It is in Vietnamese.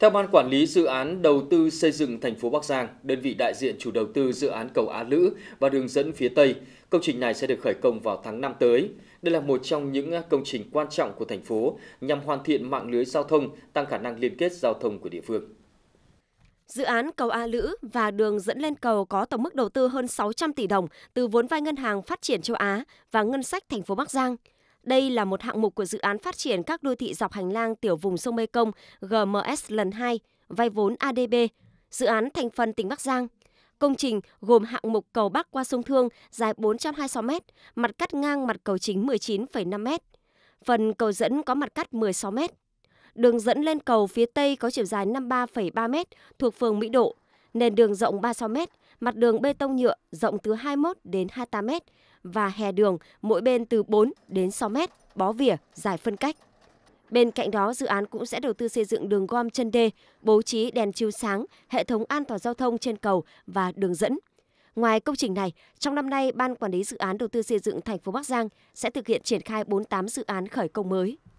Theo Ban Quản lý Dự án Đầu tư xây dựng thành phố Bắc Giang, đơn vị đại diện chủ đầu tư dự án cầu Á Lữ và đường dẫn phía Tây, công trình này sẽ được khởi công vào tháng 5 tới. Đây là một trong những công trình quan trọng của thành phố nhằm hoàn thiện mạng lưới giao thông, tăng khả năng liên kết giao thông của địa phương. Dự án cầu A Lữ và đường dẫn lên cầu có tổng mức đầu tư hơn 600 tỷ đồng từ vốn vay Ngân hàng Phát triển châu Á và ngân sách thành phố Bắc Giang – đây là một hạng mục của dự án phát triển các đô thị dọc hành lang tiểu vùng sông Mê Công, GMS lần 2, vay vốn ADB, dự án thành phần tỉnh Bắc Giang. Công trình gồm hạng mục cầu Bắc qua sông Thương dài 426 m, mặt cắt ngang mặt cầu chính 19,5 m. Phần cầu dẫn có mặt cắt 16 m. Đường dẫn lên cầu phía Tây có chiều dài 53,3 m thuộc phường Mỹ Độ, nền đường rộng 36 m, mặt đường bê tông nhựa rộng từ 21 đến 28 mét và hè đường mỗi bên từ 4 đến 6 mét, bó vỉa, giải phân cách. Bên cạnh đó, dự án cũng sẽ đầu tư xây dựng đường gom chân đê, bố trí đèn chiếu sáng, hệ thống an toàn giao thông trên cầu và đường dẫn. Ngoài công trình này, trong năm nay, Ban Quản lý Dự án Đầu tư xây dựng thành phố Bắc Giang sẽ thực hiện triển khai 48 dự án khởi công mới.